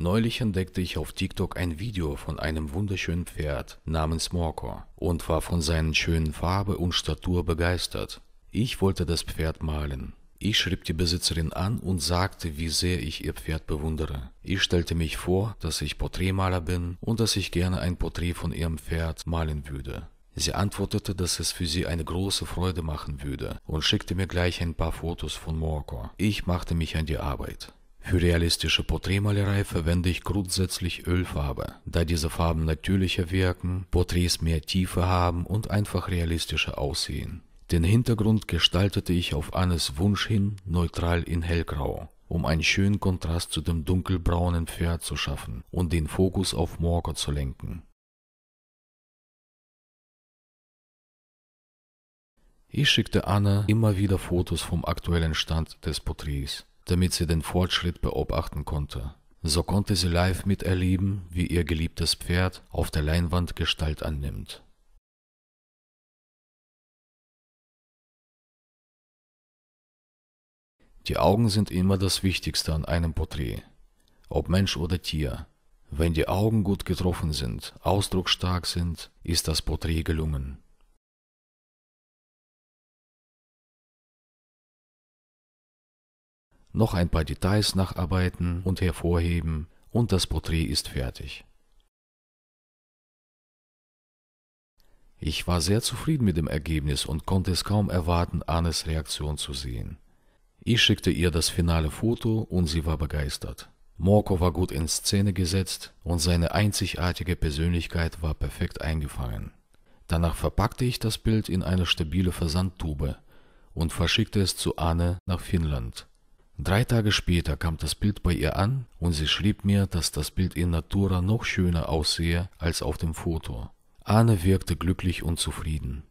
Neulich entdeckte ich auf TikTok ein Video von einem wunderschönen Pferd namens Morko und war von seinen schönen Farbe und Statur begeistert. Ich wollte das Pferd malen. Ich schrieb die Besitzerin an und sagte, wie sehr ich ihr Pferd bewundere. Ich stellte mich vor, dass ich Porträtmaler bin und dass ich gerne ein Porträt von ihrem Pferd malen würde. Sie antwortete, dass es für sie eine große Freude machen würde und schickte mir gleich ein paar Fotos von Morko. Ich machte mich an die Arbeit. Für realistische Porträtmalerei verwende ich grundsätzlich Ölfarbe, da diese Farben natürlicher wirken, Porträts mehr Tiefe haben und einfach realistischer aussehen. Den Hintergrund gestaltete ich auf Annes Wunsch hin neutral in hellgrau, um einen schönen Kontrast zu dem dunkelbraunen Pferd zu schaffen und den Fokus auf Morgan zu lenken. Ich schickte Anne immer wieder Fotos vom aktuellen Stand des Porträts damit sie den Fortschritt beobachten konnte. So konnte sie live miterleben, wie ihr geliebtes Pferd auf der Leinwand Gestalt annimmt. Die Augen sind immer das Wichtigste an einem Porträt, ob Mensch oder Tier. Wenn die Augen gut getroffen sind, ausdrucksstark sind, ist das Porträt gelungen. noch ein paar Details nacharbeiten und hervorheben und das Porträt ist fertig. Ich war sehr zufrieden mit dem Ergebnis und konnte es kaum erwarten, Annes Reaktion zu sehen. Ich schickte ihr das finale Foto und sie war begeistert. Morko war gut in Szene gesetzt und seine einzigartige Persönlichkeit war perfekt eingefangen. Danach verpackte ich das Bild in eine stabile Versandtube und verschickte es zu Anne nach Finnland. Drei Tage später kam das Bild bei ihr an und sie schrieb mir, dass das Bild in Natura noch schöner aussehe als auf dem Foto. Anne wirkte glücklich und zufrieden.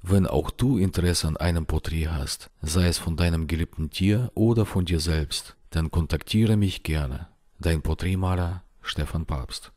Wenn auch du Interesse an einem Porträt hast, sei es von deinem geliebten Tier oder von dir selbst, dann kontaktiere mich gerne. Dein Porträtmaler Stefan Papst.